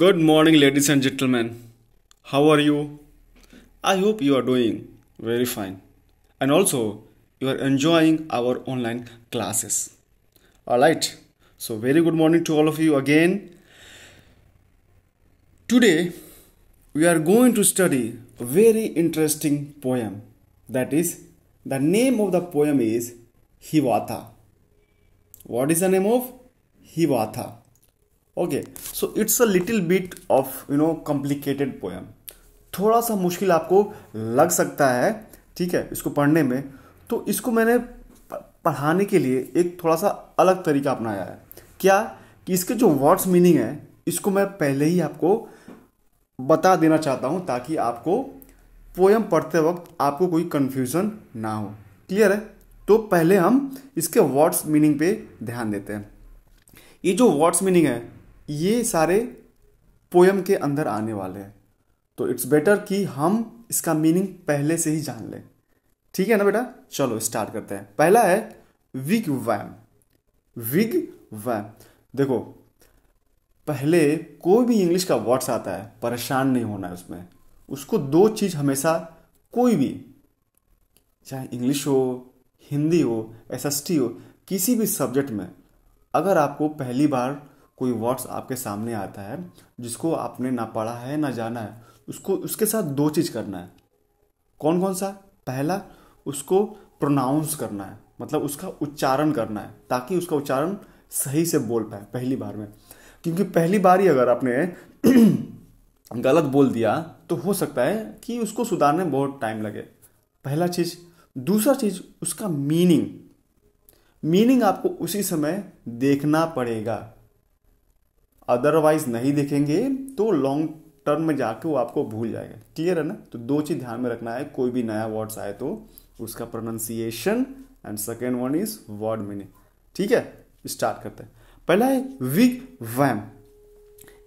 Good morning, ladies and gentlemen. How are you? I hope you are doing very fine and also you are enjoying our online classes. Alright, so very good morning to all of you again. Today we are going to study a very interesting poem. That is, the name of the poem is Hivata. What is the name of Hivata? Okay so it's a little bit of you know complicated poem थोड़ा सा मुश्किल आपको लग सकता है ठीक है इसको पढ़ने में तो इसको मैंने पढ़ाने के लिए एक थोड़ा सा अलग तरीका अपनाया है क्या कि इसके जो वर्ड्स मीनिंग है इसको मैं पहले ही आपको बता देना चाहता हूँ ताकि आपको पोएम पढ़ते वक्त आपको कोई कन्फ्यूज़न ना हो क्लियर है तो पहले हम इसके वर्ड्स मीनिंग पे ध्यान देते हैं ये जो वर्ड्स मीनिंग है ये सारे पोयम के अंदर आने वाले हैं तो इट्स बेटर कि हम इसका मीनिंग पहले से ही जान लें ठीक है ना बेटा चलो स्टार्ट करते हैं पहला है विग वैम विग वैम देखो पहले कोई भी इंग्लिश का वर्ड्स आता है परेशान नहीं होना है उसमें उसको दो चीज़ हमेशा कोई भी चाहे इंग्लिश हो हिंदी हो एस हो किसी भी सब्जेक्ट में अगर आपको पहली बार कोई वर्ड्स आपके सामने आता है जिसको आपने ना पढ़ा है ना जाना है उसको उसके साथ दो चीज़ करना है कौन कौन सा पहला उसको प्रोनाउंस करना है मतलब उसका उच्चारण करना है ताकि उसका उच्चारण सही से बोल पाए पहली बार में क्योंकि पहली बार ही अगर आपने गलत बोल दिया तो हो सकता है कि उसको सुधारने में बहुत टाइम लगे पहला चीज़ दूसरा चीज़ उसका मीनिंग मीनिंग आपको उसी समय देखना पड़ेगा अदरवाइज नहीं देखेंगे तो लॉन्ग टर्म में जाके वो आपको भूल जाएगा क्लियर है ना तो दो चीज़ ध्यान में रखना है कोई भी नया वर्ड्स आए तो उसका pronunciation and second one is word meaning ठीक है स्टार्ट करते हैं पहला है विग वैम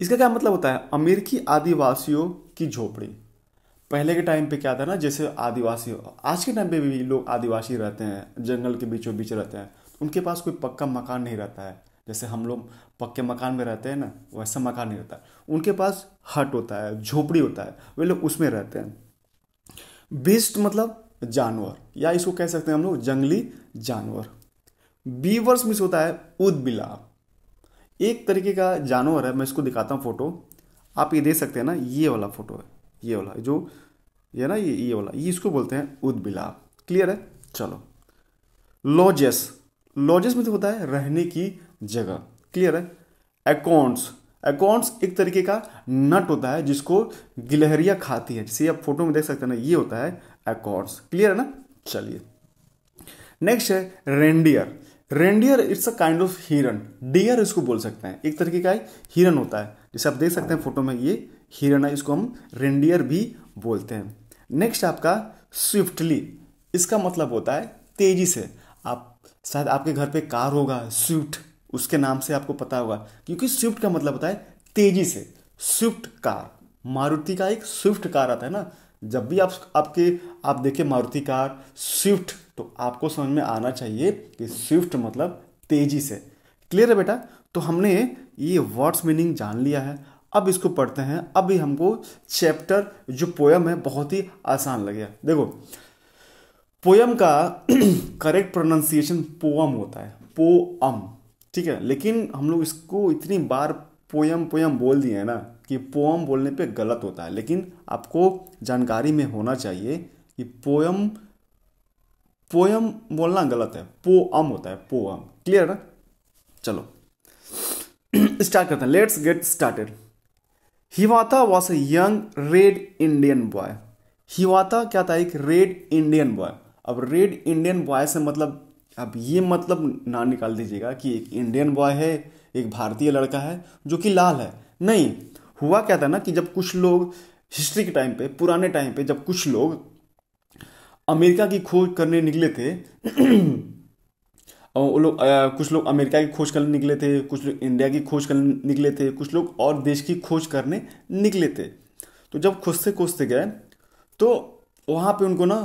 इसका क्या मतलब होता है अमेरिकी आदिवासियों की झोपड़ी पहले के टाइम पे क्या था ना जैसे आदिवासी आज के टाइम पे भी लोग आदिवासी रहते हैं जंगल के बीचों बीच रहते हैं उनके पास कोई पक्का मकान नहीं रहता है जैसे हम लोग पक्के मकान में रहते हैं ना वैसा मकान नहीं होता उनके पास हट होता है झोपड़ी होता है वे लोग उसमें रहते हैं बिस्ट मतलब जानवर या इसको कह सकते हैं हम लोग जंगली जानवर बीवर्स मिस होता है उदबिला एक तरीके का जानवर है मैं इसको दिखाता हूँ फोटो आप ये देख सकते हैं ना ये वाला फोटो है ये वाला जो ये ना ये ये वाला ये इसको बोलते हैं उदबिला क्लियर है चलो लॉजेस लॉजेस मतलब होता है रहने की जगह क्लियर है एकोन्स एकोन्स एक तरीके का नट होता है जिसको गिलहरिया खाती है जिसे आप फोटो में देख सकते हैं ना ये होता है एकोन्स क्लियर है ना चलिए नेक्स्ट है reindeer reindeer it's a kind of हिरन डियर इसको बोल सकते हैं एक तरीके का हिरन होता है जैसे आप देख सकते हैं फोटो में ये हिरन है इसको हम रेंडियर भी बोलते हैं नेक्स्ट आपका स्विफ्टली इसका मतलब होता है तेजी से आप शायद आपके घर पे कार होगा स्विफ्ट उसके नाम से आपको पता होगा क्योंकि स्विफ्ट का मतलब होता है तेजी से स्विफ्ट कार मारुति का एक स्विफ्ट कार आता है ना जब भी आप आपके आप देखें मारुति कार स्विफ्ट तो आपको समझ में आना चाहिए कि स्विफ्ट मतलब तेजी से क्लियर है बेटा तो हमने ये वर्ड्स मीनिंग जान लिया है अब इसको पढ़ते हैं अभी हमको चैप्टर जो पोयम है बहुत ही आसान लगेगा देखो पोयम का करेक्ट प्रोनाउंसिएशन पोअम होता है पोअम ठीक है लेकिन हम लोग इसको इतनी बार पोयम पोयम बोल दिए हैं ना कि पोम बोलने पे गलत होता है लेकिन आपको जानकारी में होना चाहिए कि पोयम पोयम बोलना गलत है पोअम होता है पोअम क्लियर ना चलो स्टार्ट करते हैं let's get started Hiawatha was a young red Indian boy Hiawatha क्या था एक रेड इंडियन बॉय अब रेड इंडियन बॉय से मतलब अब ये मतलब ना निकाल दीजिएगा कि एक इंडियन बॉय है एक भारतीय लड़का है जो कि लाल है नहीं हुआ क्या था ना कि जब कुछ लोग हिस्ट्री के टाइम पे पुराने टाइम पे जब कुछ लोग अमेरिका की खोज करने निकले थे वो लोग कुछ लोग अमेरिका की खोज करने निकले थे कुछ लोग इंडिया की खोज करने निकले थे कुछ लोग और देश की खोज करने निकले थे तो जब खोजते खोजते गए तो वहाँ पे उनको ना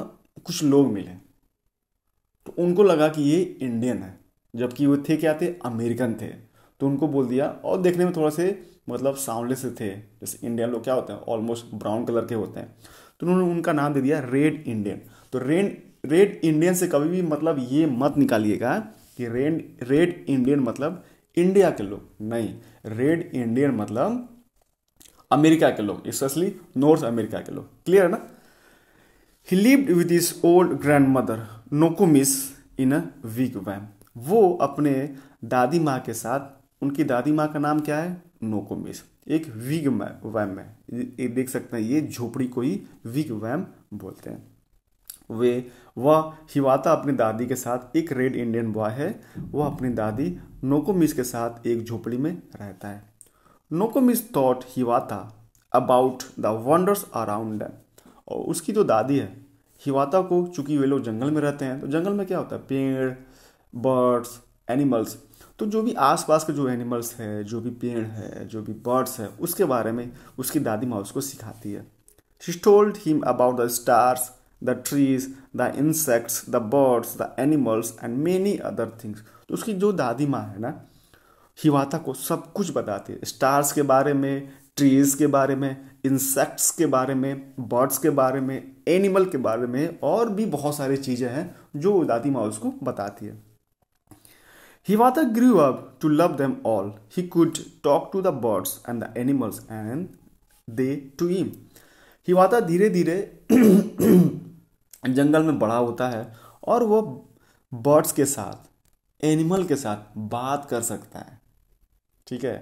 कुछ लोग मिले तो उनको लगा कि ये इंडियन है जबकि वो थे क्या थे अमेरिकन थे तो उनको बोल दिया और देखने में थोड़ा से मतलब सांवले से थे जैसे इंडियन लोग क्या होते हैं ऑलमोस्ट ब्राउन कलर के होते हैं तो उन्होंने उनका नाम दे दिया रेड इंडियन तो रेड रेड इंडियन से कभी भी मतलब ये मत निकालिएगा कि रेड रेड इंडियन मतलब इंडिया के लोग नहीं रेड इंडियन मतलब अमेरिका के लोग स्पेशली नॉर्थ अमेरिका के लोग क्लियर है ना he lived with his old grandmother Nokomis in a wigwam वो अपने दादी माँ के साथ उनकी दादी माँ का नाम क्या है नोकोमिस एक वीग वैम है ये देख सकते हैं ये झोपड़ी को ही वीग वैम बोलते हैं वे वह हिवाता अपनी दादी के साथ एक रेड इंडियन बॉय है वह अपनी दादी नोकोमिस के साथ एक झोपड़ी में रहता है Nokomis taught Hiawatha about the wonders around और उसकी जो दादी है हिवाता को चूंकि वे लोग जंगल में रहते हैं तो जंगल में क्या होता है पेड़ बर्ड्स एनिमल्स तो जो भी आसपास के जो एनिमल्स है जो भी पेड़ है जो भी बर्ड्स है उसके बारे में उसकी दादी माँ उसको सिखाती है she told him about the stars the trees the insects the birds the animals and many other things तो उसकी जो दादी माँ है ना हिवाता को सब कुछ बताती है स्टार्स के बारे में ट्रीज के बारे में इंसेक्ट्स के बारे में बर्ड्स के बारे में एनिमल के बारे में और भी बहुत सारी चीज़ें हैं जो दादी माँ उसको बताती है Hivata grew up to love them all he could talk to the birds and the animals and they to him. Hiawatha धीरे धीरे जंगल में बड़ा होता है और वह बर्ड्स के साथ एनिमल के साथ बात कर सकता है ठीक है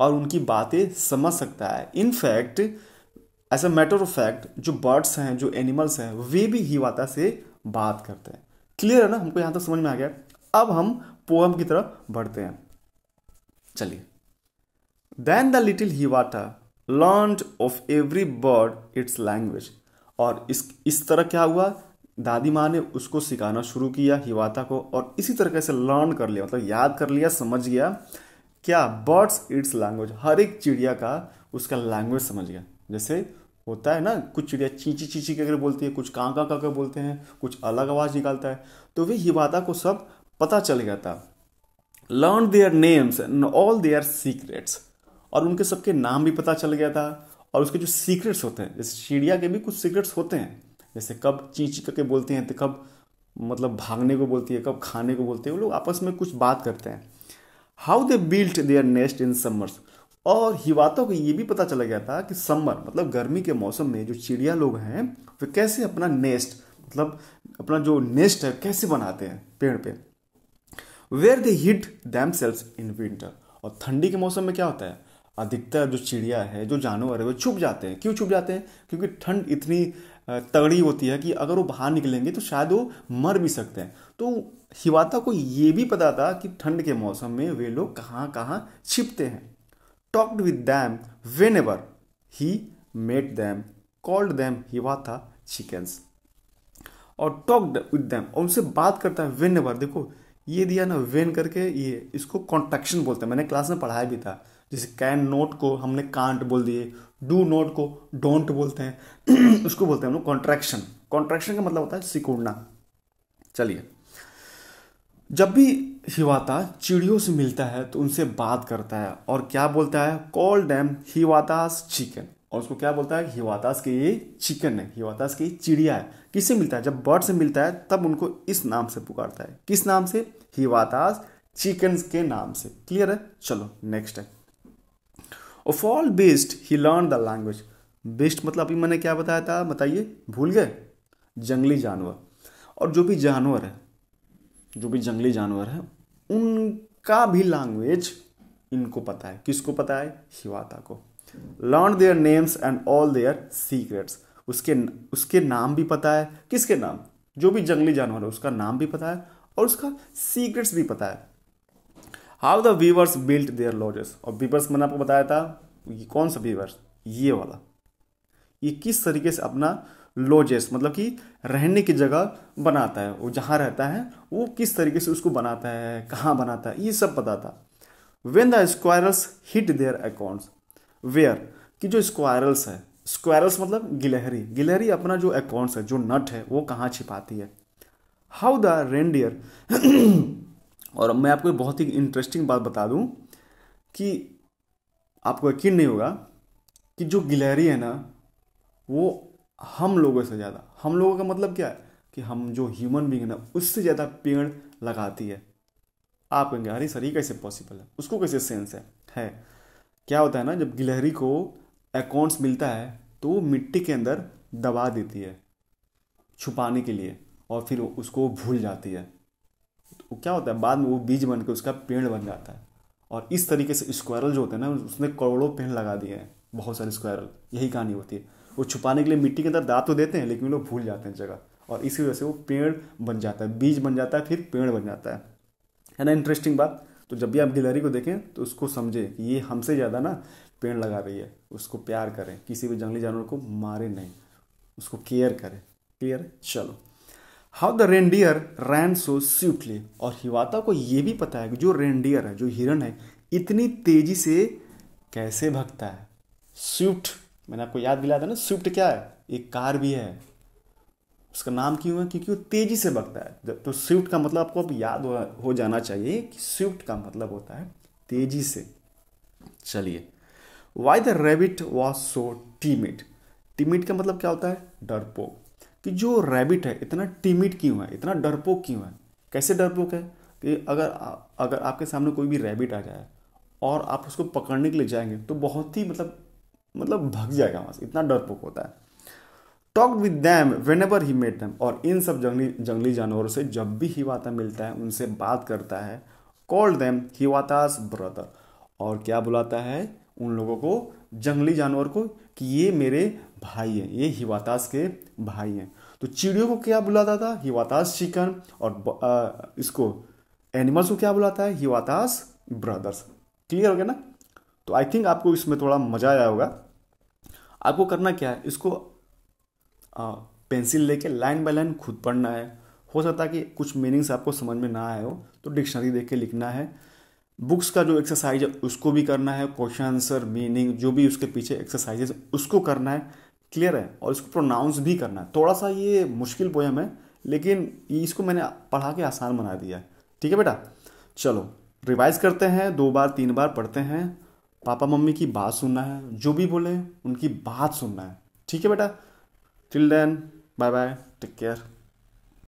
और उनकी बातें समझ सकता है in fact as a matter of fact जो बर्ड्स हैं जो एनिमल्स हैं वे भी हिवाता से बात करते हैं क्लियर है ना हमको यहाँ तक समझ में आ गया अब हम पोएम की तरफ बढ़ते हैं चलिए then the little Hiawatha learn of every bird its language और इस इस तरह क्या हुआ दादी माँ ने उसको सिखाना शुरू किया हिवाता को और इसी तरह से लर्न कर लिया मतलब याद कर लिया समझ गया क्या बर्ड्स इट्स लैंग्वेज हर एक चिड़िया का उसका लैंग्वेज समझ गया जैसे होता है ना कुछ चिड़िया चींची चींची करके बोलती है कुछ कां कां करके बोलते हैं कुछ अलग आवाज़ निकालता है तो वे हिबाता को सब पता चल गया था learn their names and all their secrets और उनके सबके नाम भी पता चल गया था और उसके जो सीक्रेट्स होते हैं जैसे चिड़िया के भी कुछ सीक्रेट्स होते हैं जैसे कब चींची करके बोलते हैं तो कब मतलब भागने को बोलती है कब खाने को बोलते हैं वो लोग आपस में कुछ बात करते हैं how they built their nest in summers और हिवातों को ये भी पता चला गया था कि समर मतलब गर्मी के मौसम में जो चिड़िया लोग हैं वे कैसे अपना नेस्ट मतलब अपना जो नेस्ट है कैसे बनाते हैं पेड़ पे where they hid themselves in winter और ठंडी के मौसम में क्या होता है अधिकतर जो चिड़िया है जो जानवर है वो छुप जाते हैं क्यों छुप जाते हैं क्योंकि ठंड इतनी तगड़ी होती है कि अगर वो बाहर निकलेंगे तो शायद वो मर भी सकते हैं तो हिवाता को ये भी पता था कि ठंड के मौसम में वे लोग कहाँ कहाँ छिपते हैं talked with them whenever he met them called them Hiawatha chickens और टॉक्ड विद दैम और उनसे बात करता है वेन एवर देखो ये दिया ना वेन करके ये इसको कॉन्ट्रेक्शन बोलते हैं मैंने क्लास में पढ़ाया भी था जैसे कैन नोट को हमने कांट बोल दिए डू नोट को डोंट बोलते हैं उसको बोलते हैं हम लोग कॉन्ट्रैक्शन कॉन्ट्रैक्शन का मतलब होता है सिकुड़ना चलिए जब भी हिवाता चिड़ियों से मिलता है तो उनसे बात करता है और क्या बोलता है कॉल डैम हिवातास चिकन और उसको क्या बोलता है हिवातास के ये चिकन है हिवातास की चिड़िया है किससे मिलता है जब बर्ड से मिलता है तब उनको इस नाम से पुकारता है किस नाम से हिवातास चिकन के नाम से क्लियर है चलो नेक्स्ट है of all beast he learn the language beast मतलब अभी मैंने क्या बताया था बताइए भूल गए जंगली जानवर और जो भी जानवर है जो भी जंगली जानवर है उनका भी लैंग्वेज इनको पता है किसको पता है हिवाता को learn their names and all their secrets उसके उसके नाम भी पता है किसके नाम जो भी जंगली जानवर है उसका नाम भी पता है और उसका सीक्रेट्स भी पता है how the beavers built their lodges और वीवर्स मैंने आपको बताया था ये कौन सा वीवर्स ये वाला ये किस तरीके से अपना लॉजेस मतलब कि रहने की जगह बनाता है वो जहाँ रहता है वो किस तरीके से उसको बनाता है कहाँ बनाता है ये सब पता था when the squirrels hid their acorns where कि जो स्क्वायरल्स है स्क्वायरल्स मतलब गिलहरी गिलहरी अपना जो अकाउंट्स है जो नट है वो कहाँ छिपाती है हाउ द रेंडियर और मैं आपको बहुत ही इंटरेस्टिंग बात बता दूं कि आपको यकीन नहीं होगा कि जो गिलहरी है ना वो हम लोगों से ज़्यादा हम लोगों का मतलब क्या है कि हम जो ह्यूमन बींग ना उससे ज़्यादा पेड़ लगाती है आप कहेंगे अरे सर ये कैसे पॉसिबल है उसको कैसे सेंस है है क्या होता है ना जब गिलहरी को अकाउंट्स मिलता है तो वो मिट्टी के अंदर दबा देती है छुपाने के लिए और फिर उसको भूल जाती है तो क्या होता है बाद में वो बीज बन के उसका पेड़ बन जाता है और इस तरीके से स्क्वायरल जो होते हैं ना उसने करोड़ों पेड़ लगा दिए हैं बहुत सारे स्क्वायरल यही कहानी होती है वो छुपाने के लिए मिट्टी के अंदर दांत तो देते हैं लेकिन वो लोग भूल जाते हैं जगह और इसी वजह से वो पेड़ बन जाता है बीज बन जाता है फिर पेड़ बन जाता है है ना इंटरेस्टिंग बात तो जब भी आप गिलहरी को देखें तो उसको समझें कि ये हमसे ज़्यादा ना पेड़ लगा रही है उसको प्यार करें किसी भी जंगली जानवर को मारे नहीं उसको केयर करें क्लियर है चलो how the reindeer ran so swiftly और हिवाता को ये भी पता है कि जो रेनडियर है जो हिरन है इतनी तेजी से कैसे भगता है स्विफ्ट मैंने आपको याद दिलाया था ना स्विफ्ट क्या है एक कार भी है उसका नाम क्यों है क्योंकि वो तेज़ी से भगता है तो स्विफ्ट का मतलब आपको अब याद हो, जाना चाहिए कि स्विफ्ट का मतलब होता है तेज़ी से चलिए why the rabbit was so timid timid का मतलब क्या होता है डरपोक कि जो रैबिट है इतना टीमिट क्यों है इतना डरपोक क्यों है कैसे डरपोक है कि अगर अगर आपके सामने कोई भी रैबिट आ जाए और आप उसको पकड़ने के लिए जाएंगे तो बहुत ही मतलब मतलब भग जाएगा वहां से इतना डरपोक होता है talk with them whenever he met them और इन सब जंगली जंगली जानवरों से जब भी ही वाता मिलता है उनसे बात करता है कॉल दैम वाताज ब्रदर और क्या बुलाता है उन लोगों को जंगली जानवर को कि ये मेरे भाई हैं ये हिवातास के भाई हैं तो चिड़ियों को क्या बुलाता था हिवातास चिकन और इसको एनिमल्स को क्या बुलाता है हिवातास ब्रदर्स क्लियर हो गया ना तो आई थिंक आपको इसमें थोड़ा मज़ा आया होगा आपको करना क्या है इसको आ, पेंसिल लेके लाइन बाय लाइन खुद पढ़ना है हो सकता है कि कुछ मीनिंग्स आपको समझ में ना आए हो तो डिक्शनरी देख के लिखना है बुक्स का जो एक्सरसाइज है उसको भी करना है क्वेश्चन आंसर मीनिंग जो भी उसके पीछे एक्सरसाइजेस उसको करना है क्लियर है और इसको प्रोनाउंस भी करना है थोड़ा सा ये मुश्किल पोएम है लेकिन इसको मैंने पढ़ा के आसान बना दिया है ठीक है बेटा चलो रिवाइज करते हैं दो बार तीन बार पढ़ते हैं पापा मम्मी की बात सुनना है जो भी बोले उनकी बात सुनना है ठीक है बेटा till then bye bye take care